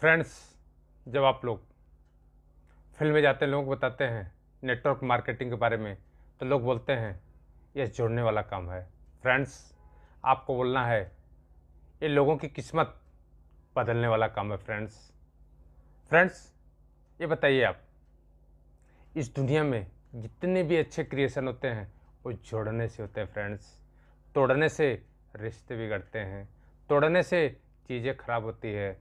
Friends जब आप लोग फिल्म में जाते हैं लोगों को बताते हैं नेटवर्क मार्केटिंग के बारे में तो लोग बोलते हैं यह जोड़ने वाला काम है फ्रेंड्स आपको बोलना है ये लोगों की किस्मत बदलने वाला काम है फ्रेंड्स फ्रेंड्स ये बताइए आप इस दुनिया में जितने भी अच्छे क्रिएशन होते हैं वो जोड़ने से होते हैं फ्रेंड्स तोड़ने से रिश्ते बिगड़ते हैं तोड़ने से चीज़ें खराब होती है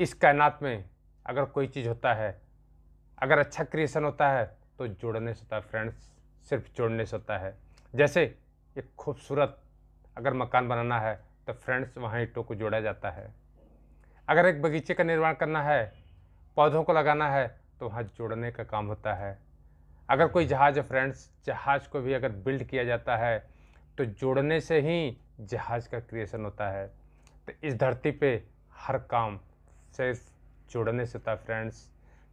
इस कायनात में अगर कोई चीज़ होता है अगर अच्छा क्रिएशन होता है तो जोड़ने से होता है फ्रेंड्स सिर्फ जोड़ने से होता है जैसे एक खूबसूरत अगर मकान बनाना है तो फ्रेंड्स वहाँ ईंटों को जोड़ा जाता है अगर एक बगीचे का निर्माण करना है पौधों को लगाना है तो वहाँ जोड़ने का काम होता है अगर कोई जहाज़ है फ्रेंड्स जहाज़ को भी अगर बिल्ड किया जाता है तो जोड़ने से ही जहाज़ का क्रिएशन होता है तो इस धरती पे हर काम सक्सेस जुड़ने से होता है फ्रेंड्स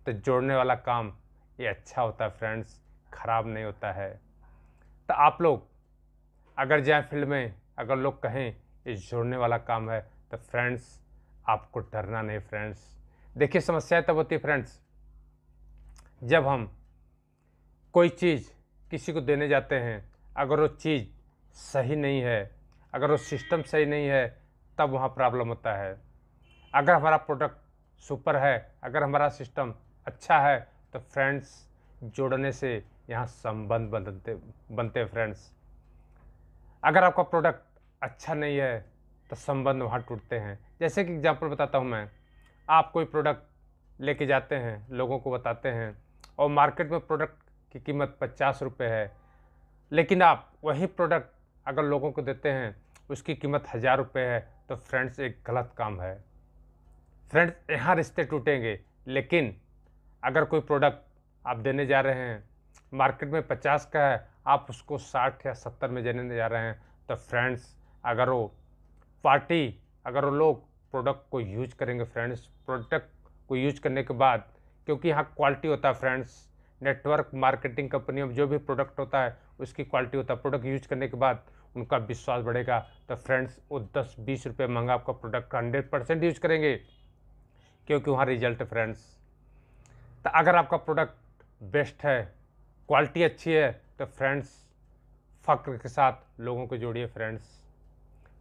तो जोड़ने वाला काम ये अच्छा होता है फ्रेंड्स ख़राब नहीं होता है तो आप लोग अगर जाए फील्ड में अगर लोग कहें ये जोड़ने वाला काम है तो फ्रेंड्स आपको डरना नहीं फ्रेंड्स देखिए समस्या तब होती है फ्रेंड्स जब हम कोई चीज़ किसी को देने जाते हैं अगर वो चीज़ सही नहीं है अगर वो सिस्टम सही नहीं है तब वहाँ प्रॉब्लम होता है अगर हमारा प्रोडक्ट सुपर है अगर हमारा सिस्टम अच्छा है तो फ्रेंड्स जोड़ने से यहाँ संबंध बनते बनते हैं फ्रेंड्स अगर आपका प्रोडक्ट अच्छा नहीं है तो संबंध वहाँ टूटते हैं जैसे कि एग्जांपल बताता हूँ मैं आप कोई प्रोडक्ट लेके जाते हैं लोगों को बताते हैं और मार्केट में प्रोडक्ट की कीमत पचास रुपये है लेकिन आप वही प्रोडक्ट अगर लोगों को देते हैं उसकी कीमत हज़ार रुपये है तो फ्रेंड्स एक गलत काम है फ्रेंड्स यहाँ रिश्ते टूटेंगे लेकिन अगर कोई प्रोडक्ट आप देने जा रहे हैं मार्केट में पचास का है आप उसको साठ या सत्तर में देने जा रहे हैं तो फ्रेंड्स अगर वो पार्टी अगर वो लोग प्रोडक्ट को यूज करेंगे फ्रेंड्स प्रोडक्ट को यूज करने के बाद क्योंकि यहाँ क्वालिटी होता है फ्रेंड्स नेटवर्क मार्केटिंग कंपनियों में जो भी प्रोडक्ट होता है उसकी क्वालिटी होता है प्रोडक्ट यूज करने के बाद उनका विश्वास बढ़ेगा तो फ्रेंड्स वो दस बीस रुपये महंगा आपका प्रोडक्ट हंड्रेड परसेंट यूज करेंगे क्योंकि वहाँ रिजल्ट फ्रेंड्स तो अगर आपका प्रोडक्ट बेस्ट है क्वालिटी अच्छी है तो फ्रेंड्स फ़क्र के साथ लोगों को जोड़िए फ्रेंड्स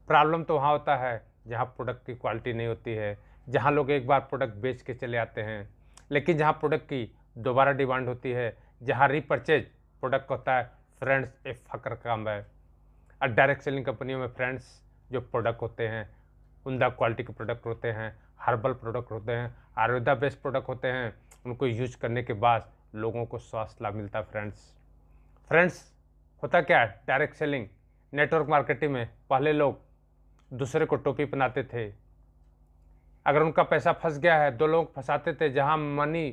प्रॉब्लम तो वहाँ होता है जहाँ प्रोडक्ट की क्वालिटी नहीं होती है जहाँ लोग एक बार प्रोडक्ट बेच के चले आते हैं लेकिन जहाँ प्रोडक्ट की दोबारा डिमांड होती है जहाँ रिपर्चेज प्रोडक्ट होता है फ्रेंड्स एक फ़क्र काम है और डायरेक्ट सेलिंग कंपनियों में फ्रेंड्स जो प्रोडक्ट होते हैं उमदा क्वालिटी के प्रोडक्ट होते हैं हर्बल प्रोडक्ट होते हैं आयुर्वेदा बेस्ड प्रोडक्ट होते हैं उनको यूज करने के बाद लोगों को स्वास्थ्य लाभ मिलता है फ्रेंड्स फ्रेंड्स होता क्या है डायरेक्ट सेलिंग नेटवर्क मार्केटिंग में पहले लोग दूसरे को टोपी बनाते थे अगर उनका पैसा फंस गया है दो लोग फंसाते थे जहाँ मनी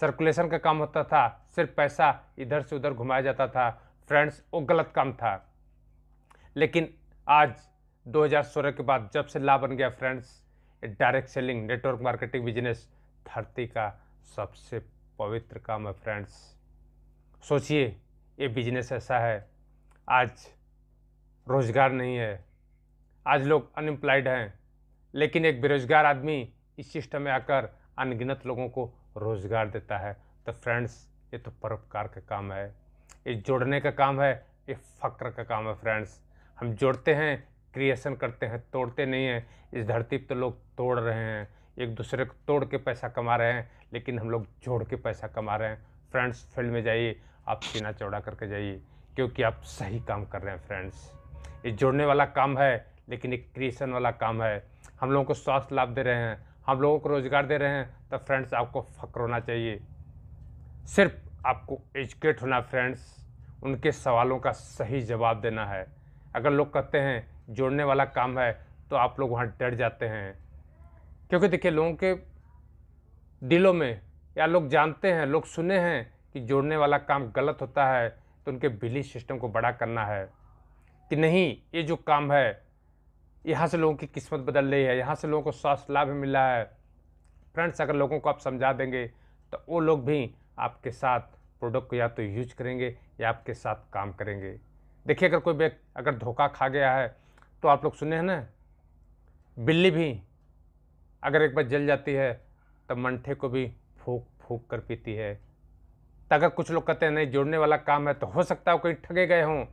सर्कुलेशन का काम होता था सिर्फ पैसा इधर से उधर घुमाया जाता था फ्रेंड्स वो गलत काम था लेकिन आज 2016 के बाद जब से ला बन गया friends direct selling network marketing business धरती का सबसे पवित्र काम है फ्रेंड्स सोचिए ये बिजनेस ऐसा है आज रोज़गार नहीं है आज लोग अनएम्प्लॉयड हैं लेकिन एक बेरोज़गार आदमी इस सिस्टम में आकर अनगिनत लोगों को रोज़गार देता है तो फ्रेंड्स ये तो परोपकार का काम है ये जोड़ने का काम है ये फ़क्र का काम है फ्रेंड्स हम जोड़ते हैं क्रिएशन करते हैं तोड़ते नहीं हैं इस धरती पर तो लोग तोड़ रहे हैं एक दूसरे को तोड़ के पैसा कमा रहे हैं लेकिन हम लोग जोड़ के पैसा कमा रहे हैं फ्रेंड्स फील्ड में जाइए आप सीना चौड़ा करके जाइए क्योंकि आप सही काम कर रहे हैं फ्रेंड्स ये जोड़ने वाला काम है लेकिन एक क्रिएशन वाला काम है हम लोगों को स्वास्थ्य लाभ दे रहे हैं हम लोगों को रोज़गार दे रहे हैं तो फ्रेंड्स आपको फ़क्र होना चाहिए सिर्फ आपको एजुकेट होना फ्रेंड्स उनके सवालों का सही जवाब देना है अगर लोग कहते हैं जोड़ने वाला काम है तो आप लोग वहाँ डर जाते हैं क्योंकि देखिए लोगों के दिलों में या लोग जानते हैं लोग सुने हैं कि जोड़ने वाला काम गलत होता है तो उनके बिलीफ सिस्टम को बड़ा करना है कि नहीं ये जो काम है यहाँ से लोगों की किस्मत बदल रही है यहाँ से लोगों को स्वास्थ्य लाभ मिल रहा है फ्रेंड्स अगर लोगों को आप समझा देंगे तो वो लोग भी आपके साथ प्रोडक्ट को या तो यूज करेंगे या आपके साथ काम करेंगे देखिए अगर कोई व्यक्ति अगर धोखा खा गया है तो आप लोग सुने हैं ना बिल्ली भी अगर एक बार जल जाती है तब मंठे को भी फूक फूक कर पीती है तक तो अगर कुछ लोग कहते हैं नहीं जोड़ने वाला काम है तो हो सकता हो कहीं ठगे गए हों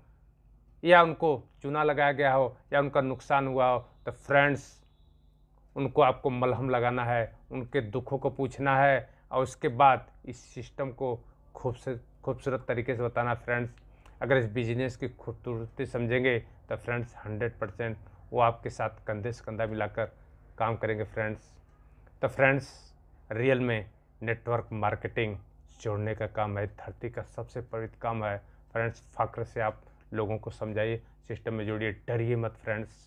या उनको चूना लगाया गया हो या उनका नुकसान हुआ हो तो फ्रेंड्स उनको आपको मलहम लगाना है उनके दुखों को पूछना है और उसके बाद इस सिस्टम को खूबसूरत खूबसूरत तरीके से बताना फ्रेंड्स अगर इस बिजनेस की खूबसूरती समझेंगे तो फ्रेंड्स हंड्रेड परसेंट वो आपके साथ कंधे से कंधा मिलाकर काम करेंगे फ्रेंड्स तो फ्रेंड्स रियल में नेटवर्क मार्केटिंग जोड़ने का काम है धरती का सबसे पवित्र काम है फ्रेंड्स फ़ख्र से आप लोगों को समझाइए सिस्टम में जोड़िए डरिए मत फ्रेंड्स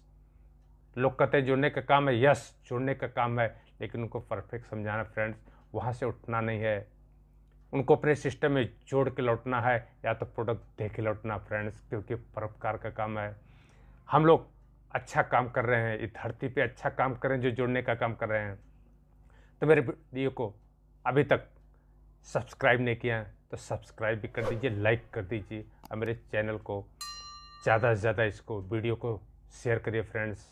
लोग कहते हैं जुड़ने का काम है यस जुड़ने का काम है लेकिन उनको परफेक्ट समझाना फ्रेंड्स वहाँ से उठना नहीं है उनको अपने सिस्टम में जोड़ के लौटना है या तो प्रोडक्ट दे के लौटना फ्रेंड्स क्योंकि परोपकार का काम है हम लोग अच्छा काम कर रहे हैं इस धरती पे अच्छा काम कर रहे हैं जो जुड़ने का काम कर रहे हैं तो मेरे वीडियो को अभी तक सब्सक्राइब नहीं किया है तो सब्सक्राइब भी कर दीजिए लाइक कर दीजिए और मेरे चैनल को ज़्यादा से ज़्यादा इसको वीडियो को शेयर करिए फ्रेंड्स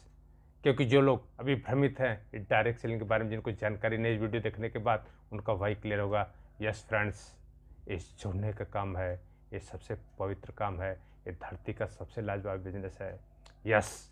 क्योंकि जो लोग अभी भ्रमित हैं इस डायरेक्ट सेलिंग के बारे में जिनको जानकारी नहीं इस वीडियो देखने के बाद उनका वही क्लियर होगा यस फ्रेंड्स इस जुड़ने का काम है ये सबसे पवित्र काम है ये धरती का सबसे लाजवाब बिजनेस है Yes.